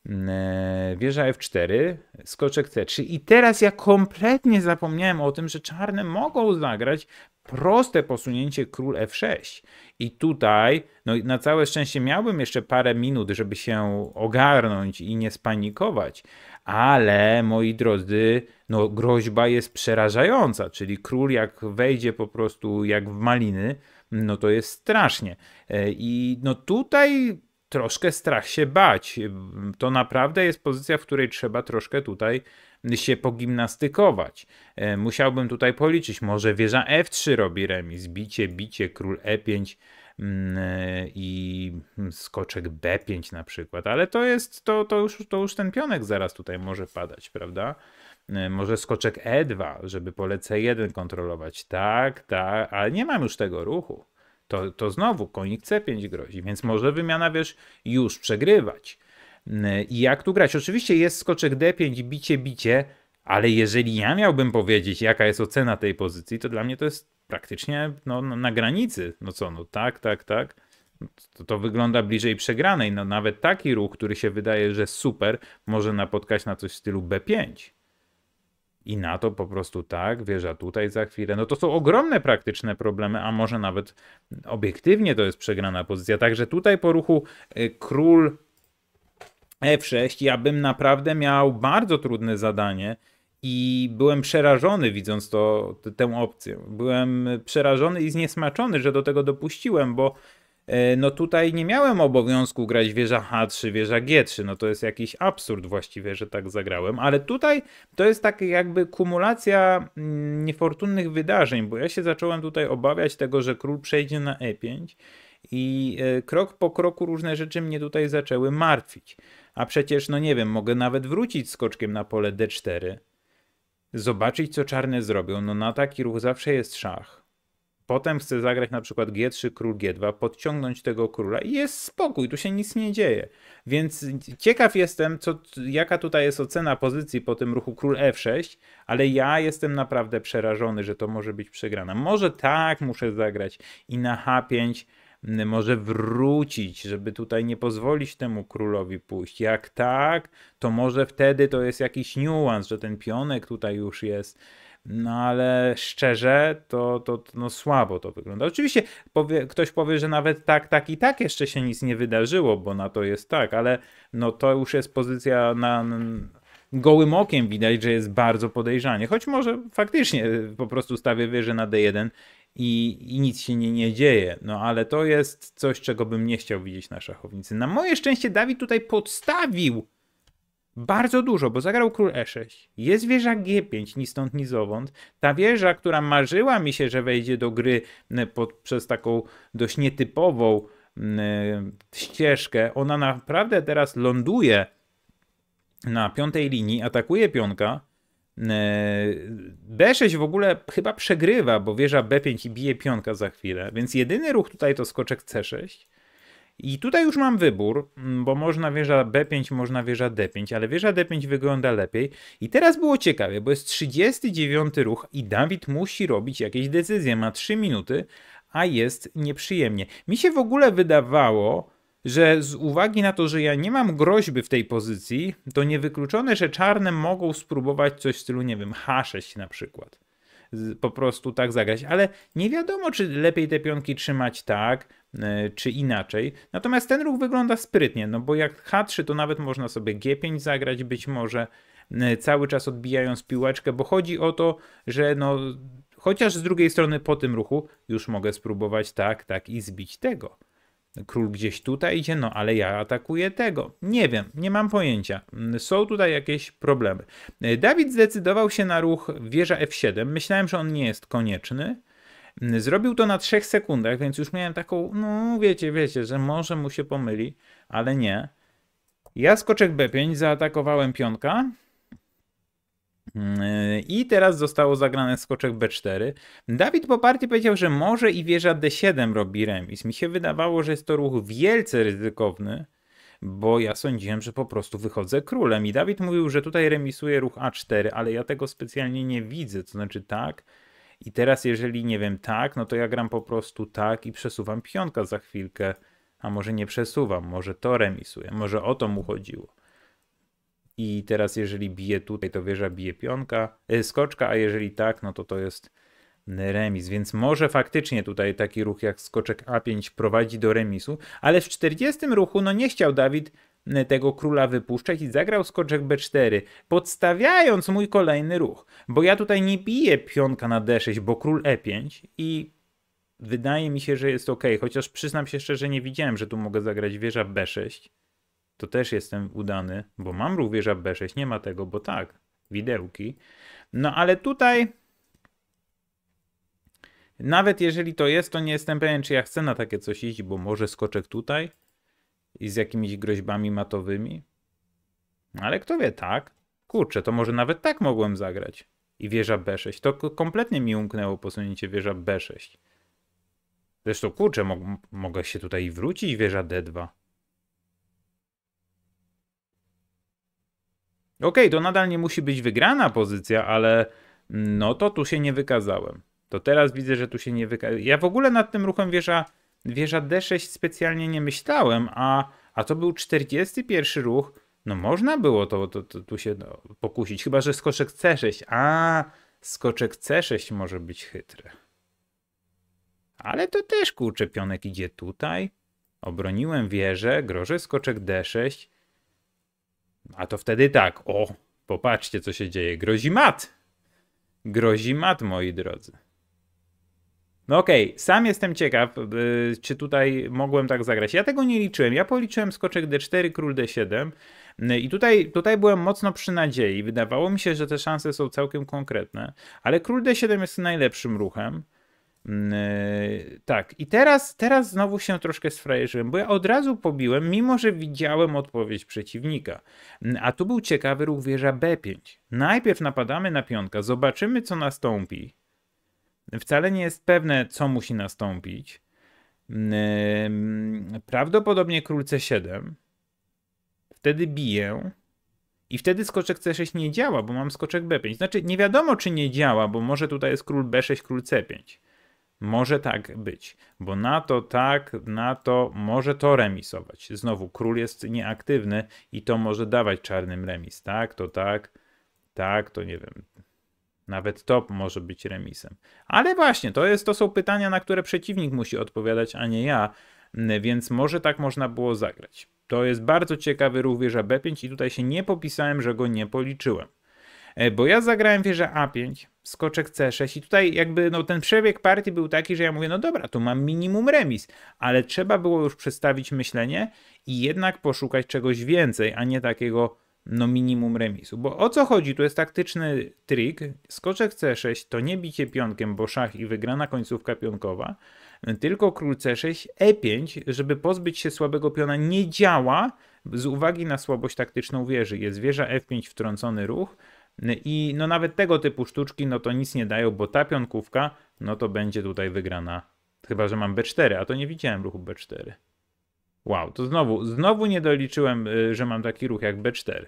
Mm, e, wieża F4, skoczek C3 i teraz ja kompletnie zapomniałem o tym, że czarne mogą zagrać proste posunięcie król F6. I tutaj, no na całe szczęście miałbym jeszcze parę minut, żeby się ogarnąć i nie spanikować, ale moi drodzy, no groźba jest przerażająca, czyli król jak wejdzie po prostu jak w maliny, no to jest strasznie. E, I no tutaj troszkę strach się bać. To naprawdę jest pozycja, w której trzeba troszkę tutaj się pogimnastykować. E, musiałbym tutaj policzyć, może wieża F3 robi remis, bicie, bicie, król E5, Mm, e, i skoczek B5 na przykład, ale to jest, to, to, już, to już ten pionek zaraz tutaj może padać, prawda? E, może skoczek E2, żeby pole C1 kontrolować. Tak, tak, ale nie mam już tego ruchu. To, to znowu konik C5 grozi, więc może wymiana, wiesz, już przegrywać. E, I jak tu grać? Oczywiście jest skoczek D5, bicie, bicie, ale jeżeli ja miałbym powiedzieć, jaka jest ocena tej pozycji, to dla mnie to jest praktycznie no, no, na granicy. No co, no tak, tak, tak. To, to wygląda bliżej przegranej. No nawet taki ruch, który się wydaje, że super, może napotkać na coś w stylu B5. I na to po prostu tak, wieża tutaj za chwilę. No to są ogromne praktyczne problemy, a może nawet obiektywnie to jest przegrana pozycja. Także tutaj po ruchu y, król F6, ja bym naprawdę miał bardzo trudne zadanie i byłem przerażony widząc to, tę opcję. Byłem przerażony i zniesmaczony, że do tego dopuściłem, bo e, no tutaj nie miałem obowiązku grać wieża H3, wieża G3, no to jest jakiś absurd właściwie, że tak zagrałem, ale tutaj to jest taka jakby kumulacja mm, niefortunnych wydarzeń, bo ja się zacząłem tutaj obawiać tego, że król przejdzie na E5 i e, krok po kroku różne rzeczy mnie tutaj zaczęły martwić. A przecież, no nie wiem, mogę nawet wrócić skoczkiem na pole D4, zobaczyć co czarne zrobią. No na taki ruch zawsze jest szach. Potem chcę zagrać na przykład G3, król G2, podciągnąć tego króla i jest spokój, tu się nic nie dzieje. Więc ciekaw jestem, co, jaka tutaj jest ocena pozycji po tym ruchu król F6, ale ja jestem naprawdę przerażony, że to może być przegrana. Może tak muszę zagrać i na H5, może wrócić, żeby tutaj nie pozwolić temu królowi pójść. Jak tak, to może wtedy to jest jakiś niuans, że ten pionek tutaj już jest. No ale szczerze, to, to, no słabo to wygląda. Oczywiście powie, ktoś powie, że nawet tak, tak i tak jeszcze się nic nie wydarzyło, bo na to jest tak, ale no to już jest pozycja na, gołym okiem widać, że jest bardzo podejrzanie. Choć może faktycznie po prostu stawię wieżę na D1 i, i nic się nie, nie dzieje. No ale to jest coś, czego bym nie chciał widzieć na szachownicy. Na moje szczęście Dawid tutaj podstawił bardzo dużo, bo zagrał król e6. Jest wieża g5, ni stąd, ni zowąd. Ta wieża, która marzyła mi się, że wejdzie do gry pod, przez taką dość nietypową ścieżkę, ona naprawdę teraz ląduje na piątej linii, atakuje pionka E, B6 w ogóle chyba przegrywa, bo wieża B5 i bije pionka za chwilę, więc jedyny ruch tutaj to skoczek C6. I tutaj już mam wybór, bo można wieża B5, można wieża D5, ale wieża D5 wygląda lepiej. I teraz było ciekawie, bo jest 39 ruch i Dawid musi robić jakieś decyzje. Ma 3 minuty, a jest nieprzyjemnie. Mi się w ogóle wydawało, że z uwagi na to, że ja nie mam groźby w tej pozycji, to niewykluczone, że czarne mogą spróbować coś w stylu, nie wiem, H6 na przykład. Po prostu tak zagrać, ale nie wiadomo, czy lepiej te pionki trzymać tak, e, czy inaczej. Natomiast ten ruch wygląda sprytnie, no bo jak H3, to nawet można sobie G5 zagrać być może, e, cały czas odbijając piłeczkę, bo chodzi o to, że no, chociaż z drugiej strony po tym ruchu już mogę spróbować tak, tak i zbić tego król gdzieś tutaj idzie, no ale ja atakuję tego. Nie wiem, nie mam pojęcia. Mm, są tutaj jakieś problemy. E, Dawid zdecydował się na ruch wieża f7. Myślałem, że on nie jest konieczny. Mm, zrobił to na 3 sekundach, więc już miałem taką, no wiecie, wiecie, że może mu się pomyli, ale nie. Ja skoczek b5, zaatakowałem pionka. Mm, y, I teraz zostało zagrane skoczek B4. Dawid Poparty powiedział, że może i wieża D7 robi remis. Mi się wydawało, że jest to ruch wielce ryzykowny, bo ja sądziłem, że po prostu wychodzę królem. I Dawid mówił, że tutaj remisuje ruch A4, ale ja tego specjalnie nie widzę. To znaczy tak. I teraz, jeżeli nie wiem tak, no to ja gram po prostu tak i przesuwam pionka za chwilkę. A może nie przesuwam, może to remisuje, może o to mu chodziło. I teraz jeżeli bije tutaj, to wieża bije pionka, e, skoczka, a jeżeli tak, no to to jest remis. Więc może faktycznie tutaj taki ruch jak skoczek A5 prowadzi do remisu, ale w 40 ruchu no nie chciał Dawid e, tego króla wypuszczać i zagrał skoczek B4, podstawiając mój kolejny ruch. Bo ja tutaj nie biję pionka na D6, bo król E5 i wydaje mi się, że jest ok, chociaż przyznam się szczerze, nie widziałem, że tu mogę zagrać wieża B6 to też jestem udany, bo mam również B6, nie ma tego, bo tak, widełki. No ale tutaj, nawet jeżeli to jest, to nie jestem pewien, czy ja chcę na takie coś iść, bo może skoczek tutaj i z jakimiś groźbami matowymi. No, ale kto wie, tak? Kurczę, to może nawet tak mogłem zagrać. I wieża B6. To kompletnie mi umknęło posunięcie wieża B6. Zresztą, kurczę, mog mogę się tutaj wrócić, wieża D2. Okej, okay, to nadal nie musi być wygrana pozycja, ale no to tu się nie wykazałem. To teraz widzę, że tu się nie wykazałem. Ja w ogóle nad tym ruchem wieża, wieża D6 specjalnie nie myślałem, a, a to był 41 ruch. No można było to, to, to tu się no, pokusić, chyba że skoczek C6. A, skoczek C6 może być chytry. Ale to też kurczę, idzie tutaj. Obroniłem wieżę, groży skoczek D6. A to wtedy tak, o, popatrzcie co się dzieje, grozi mat. Grozi mat, moi drodzy. No okej, okay. sam jestem ciekaw, yy, czy tutaj mogłem tak zagrać. Ja tego nie liczyłem. Ja policzyłem skoczek d4, król d7 y, i tutaj, tutaj byłem mocno przy nadziei. Wydawało mi się, że te szanse są całkiem konkretne, ale król d7 jest najlepszym ruchem. Mm, e, tak, i teraz, teraz znowu się troszkę sfrajerzyłem, bo ja od razu pobiłem, mimo że widziałem odpowiedź przeciwnika. Mm, a tu był ciekawy ruch wieża B5. Najpierw napadamy na pionka, zobaczymy co nastąpi. Wcale nie jest pewne, co musi nastąpić. Mm, prawdopodobnie król C7. Wtedy biję. I wtedy skoczek C6 nie działa, bo mam skoczek B5. Znaczy, nie wiadomo, czy nie działa, bo może tutaj jest król B6, król C5 może tak być, bo na to tak, na to może to remisować. Znowu, król jest nieaktywny i to może dawać czarnym remis. Tak, to tak, tak, to nie wiem. Nawet top może być remisem. Ale właśnie, to, jest, to są pytania, na które przeciwnik musi odpowiadać, a nie ja, więc może tak można było zagrać. To jest bardzo ciekawy ruch wieża B5 i tutaj się nie popisałem, że go nie policzyłem. E, bo ja zagrałem wieżę A5, skoczek C6 i tutaj jakby no, ten przebieg partii był taki, że ja mówię, no dobra, tu mam minimum remis, ale trzeba było już przestawić myślenie i jednak poszukać czegoś więcej, a nie takiego no minimum remisu. Bo o co chodzi? Tu jest taktyczny trik. Skoczek C6 to nie bicie pionkiem, bo szach i wygrana końcówka pionkowa, tylko król C6, E5, żeby pozbyć się słabego piona, nie działa z uwagi na słabość taktyczną wieży. Jest wieża F5 wtrącony ruch, i no nawet tego typu sztuczki no to nic nie dają, bo ta pionkówka no to będzie tutaj wygrana. Chyba, że mam B4, a to nie widziałem ruchu B4. Wow, to znowu, znowu nie doliczyłem, y, że mam taki ruch jak B4.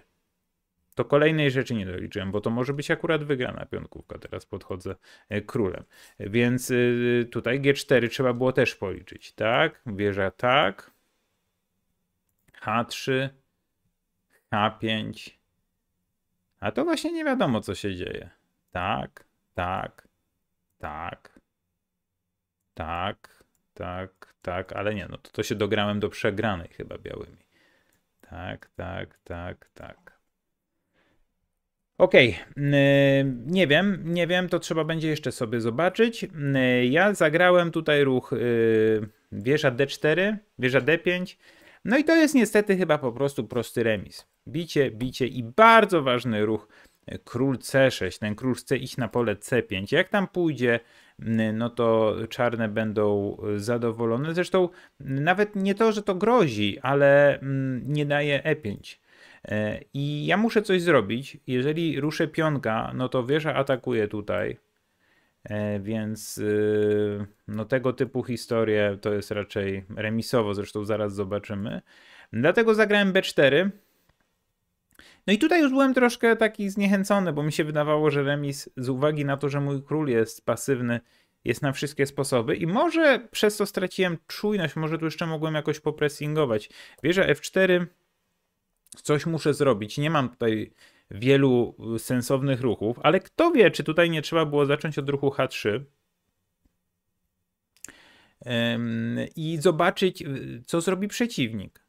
To kolejnej rzeczy nie doliczyłem, bo to może być akurat wygrana pionkówka. Teraz podchodzę y, królem. Więc y, tutaj G4 trzeba było też policzyć, tak? Wieża tak. H3, H5, a to właśnie nie wiadomo, co się dzieje. Tak, tak, tak, tak, tak, tak, ale nie, no to, to się dograłem do przegranej chyba białymi. Tak, tak, tak, tak. Okej, okay. nie wiem, nie wiem, to trzeba będzie jeszcze sobie zobaczyć. ja zagrałem tutaj ruch yy, wieża D4, wieża D5, no i to jest niestety chyba po prostu prosty remis bicie, bicie i bardzo ważny ruch e, król C6. Ten król chce iść na pole C5. Jak tam pójdzie, no to czarne będą e, zadowolone. Zresztą nawet nie to, że to grozi, ale nie daje E5. E, I ja muszę coś zrobić. Jeżeli ruszę pionka, no to wieża atakuje tutaj. Więc no tego typu historie to jest raczej remisowo, zresztą zaraz zobaczymy. Dlatego zagrałem B4. No i tutaj już byłem troszkę taki zniechęcony, bo mi się wydawało, że remis z uwagi na to, że mój król jest pasywny, jest na wszystkie sposoby i może przez to straciłem czujność, może tu jeszcze mogłem jakoś popressingować. Wieża F4 coś muszę zrobić. Nie mam tutaj wielu y, sensownych ruchów, ale kto wie, czy tutaj nie trzeba było zacząć od ruchu H3 i zobaczyć, y, co zrobi przeciwnik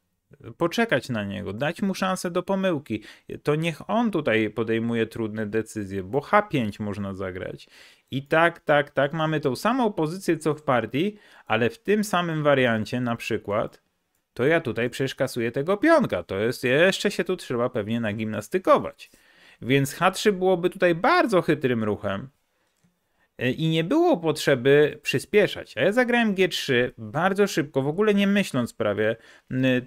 poczekać na niego, dać mu szansę do pomyłki. To niech on tutaj podejmuje trudne decyzje, bo H5 można zagrać. I tak, tak, tak, mamy tą samą pozycję co w partii, ale w tym samym wariancie na przykład, to ja tutaj przecież tego pionka. To jest, jeszcze się tu trzeba pewnie nagimnastykować. Więc H3 byłoby tutaj bardzo chytrym ruchem, E, i nie było potrzeby przyspieszać. A ja zagrałem G3 bardzo szybko, w ogóle nie myśląc prawie.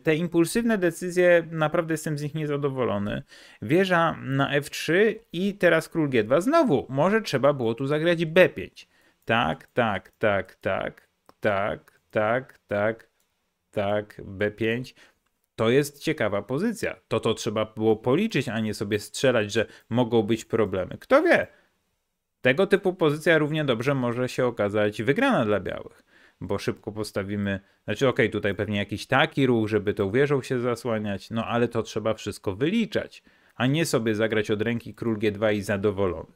Te impulsywne decyzje, naprawdę jestem z nich niezadowolony. Wieża na F3 i teraz król G2. Znowu, może trzeba było tu zagrać B5. Tak, tak, tak, tak, tak, tak, tak, tak, B5. To jest ciekawa pozycja. To to trzeba było policzyć, a nie sobie strzelać, że mogą być problemy. Kto wie? Tego typu pozycja równie dobrze może się okazać wygrana dla białych, bo szybko postawimy, znaczy okej, okay, tutaj pewnie jakiś taki ruch, żeby tą wieżą się zasłaniać, no ale to trzeba wszystko wyliczać, a nie sobie zagrać od ręki król g2 i zadowolony.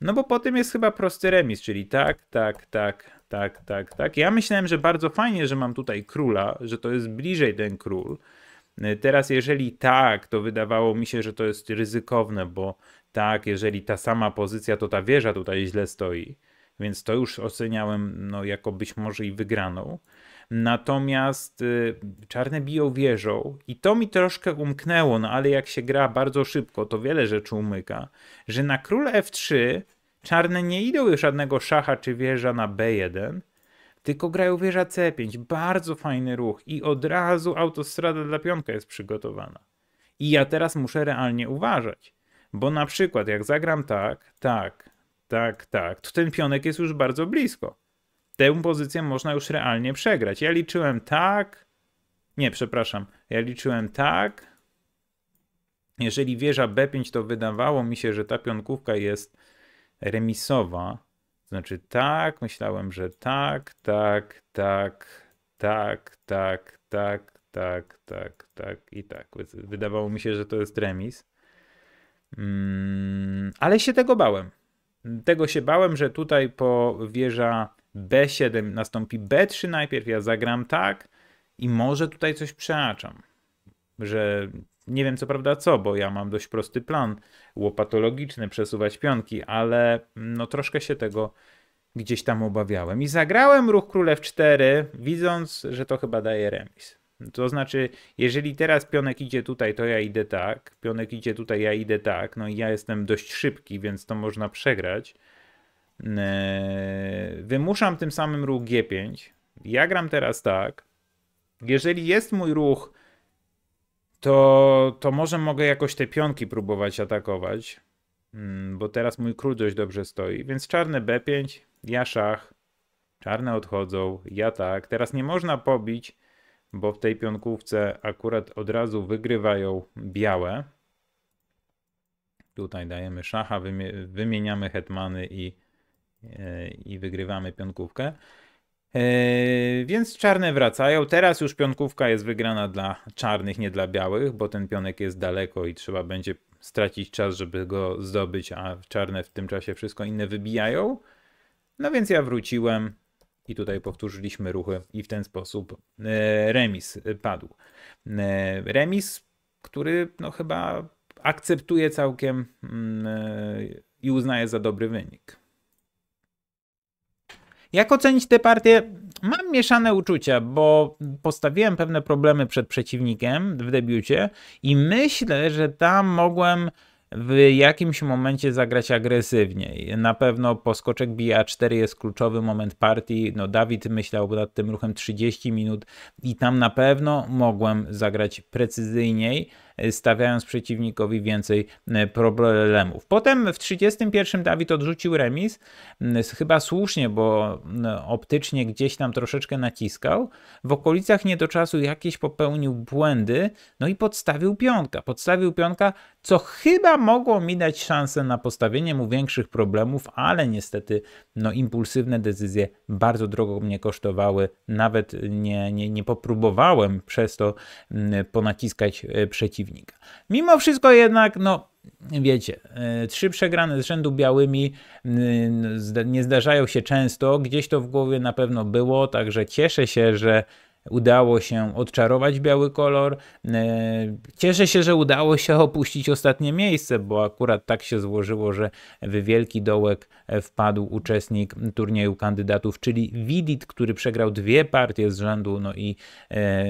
No bo potem jest chyba prosty remis, czyli tak, tak, tak, tak, tak, tak. Ja myślałem, że bardzo fajnie, że mam tutaj króla, że to jest bliżej ten król. Teraz jeżeli tak, to wydawało mi się, że to jest ryzykowne, bo tak, jeżeli ta sama pozycja, to ta wieża tutaj źle stoi. Więc to już oceniałem no, jako być może i wygraną. Natomiast y, czarne biją wieżą i to mi troszkę umknęło, no ale jak się gra bardzo szybko, to wiele rzeczy umyka, że na króla f3 czarne nie idą już żadnego szacha czy wieża na b1, tylko grają wieża c5. Bardzo fajny ruch i od razu autostrada dla pionka jest przygotowana. I ja teraz muszę realnie uważać bo na przykład jak zagram tak, tak, tak, tak, to ten pionek jest już bardzo blisko. Tę pozycję można już realnie przegrać. Ja liczyłem tak, nie, przepraszam, ja liczyłem tak. Jeżeli wieża B5, to wydawało mi się, że ta pionkówka jest remisowa. Znaczy tak, myślałem, że tak, tak, tak, tak, tak, tak, tak, tak, tak i tak. Wydawało mi się, że to jest remis. Mm, ale się tego bałem. Tego się bałem, że tutaj po wieża B7 nastąpi B3 najpierw, ja zagram tak i może tutaj coś przeaczam. Że nie wiem co prawda co, bo ja mam dość prosty plan łopatologiczny, przesuwać pionki, ale mm, no troszkę się tego gdzieś tam obawiałem. I zagrałem ruch królew 4, widząc, że to chyba daje remis. To znaczy, jeżeli teraz pionek idzie tutaj, to ja idę tak, pionek idzie tutaj, ja idę tak, no i ja jestem dość szybki, więc to można przegrać. Yy, wymuszam tym samym ruch G5. Ja gram teraz tak. Jeżeli jest mój ruch, to, to może mogę jakoś te pionki próbować atakować, mm, bo teraz mój król dość dobrze stoi. Więc czarne B5, ja szach, czarne odchodzą, ja tak. Teraz nie można pobić, bo w tej pionkówce akurat od razu wygrywają białe. Tutaj dajemy szacha, wymieniamy hetmany i, e, i wygrywamy pionkówkę. E, więc czarne wracają. Teraz już pionkówka jest wygrana dla czarnych, nie dla białych, bo ten pionek jest daleko i trzeba będzie stracić czas, żeby go zdobyć, a czarne w tym czasie wszystko inne wybijają. No więc ja wróciłem, i tutaj powtórzyliśmy ruchy i w ten sposób e, remis padł. E, remis, który no chyba akceptuje całkiem mm, e, i uznaje za dobry wynik. Jak ocenić tę partię? Mam mieszane uczucia, bo postawiłem pewne problemy przed przeciwnikiem w debiucie i myślę, że tam mogłem w jakimś momencie zagrać agresywniej. Na pewno poskoczek bija. 4 jest kluczowy moment partii. No, Dawid myślał nad tym ruchem 30 minut i tam na pewno mogłem zagrać precyzyjniej. Y, stawiając przeciwnikowi więcej y, problemów. Potem w 31 Dawid odrzucił remis, y, chyba słusznie, bo optycznie gdzieś tam troszeczkę naciskał. W okolicach niedoczasu jakieś popełnił błędy, no i podstawił piątka. Podstawił piątka, co chyba mogło mi dać szansę na postawienie mu większych problemów, ale niestety no, impulsywne decyzje bardzo drogo mnie kosztowały. Nawet nie, nie, nie popróbowałem przez to ponaciskać przeciwnika przeciwnika. Mimo wszystko jednak, no wiecie, e, trzy przegrane z rzędu białymi nie zdarzają się często, gdzieś to w głowie na pewno było, także cieszę się, że udało się odczarować biały kolor. E, cieszę się, że udało się opuścić ostatnie miejsce, bo akurat tak się złożyło, że w wielki dołek wpadł uczestnik turnieju kandydatów, czyli Widit, który przegrał dwie partie z rzędu no i e,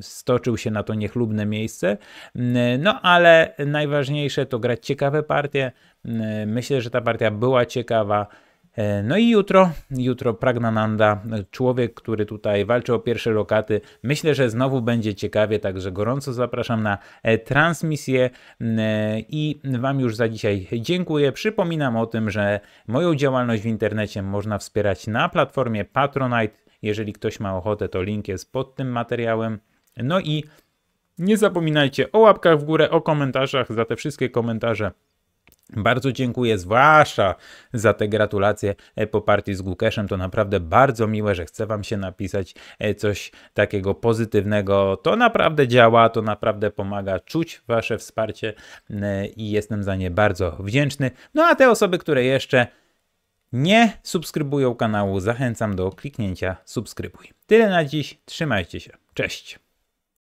stoczył się na to niechlubne miejsce. E, no ale najważniejsze to grać ciekawe partie. Myślę, że ta partia była ciekawa. E, no i jutro, jutro Pragnananda, człowiek, który tutaj walczy o pierwsze lokaty. Myślę, że znowu będzie ciekawie, także gorąco zapraszam na e, transmisję mm, e, i Wam już za dzisiaj dziękuję. Przypominam o tym, że moją działalność w internecie można wspierać na platformie Patronite. Jeżeli ktoś ma ochotę, to link jest pod tym materiałem. No i nie zapominajcie o łapkach w górę, o komentarzach, za te wszystkie komentarze bardzo dziękuję, zwłaszcza za te gratulacje e, po partii z Gukeszem. To naprawdę bardzo miłe, że chce Wam się napisać e, coś takiego pozytywnego. To naprawdę działa, to naprawdę pomaga czuć Wasze wsparcie e, i jestem za nie bardzo wdzięczny. No a te osoby, które jeszcze nie subskrybują kanału, zachęcam do kliknięcia subskrybuj. Tyle na dziś, trzymajcie się, cześć!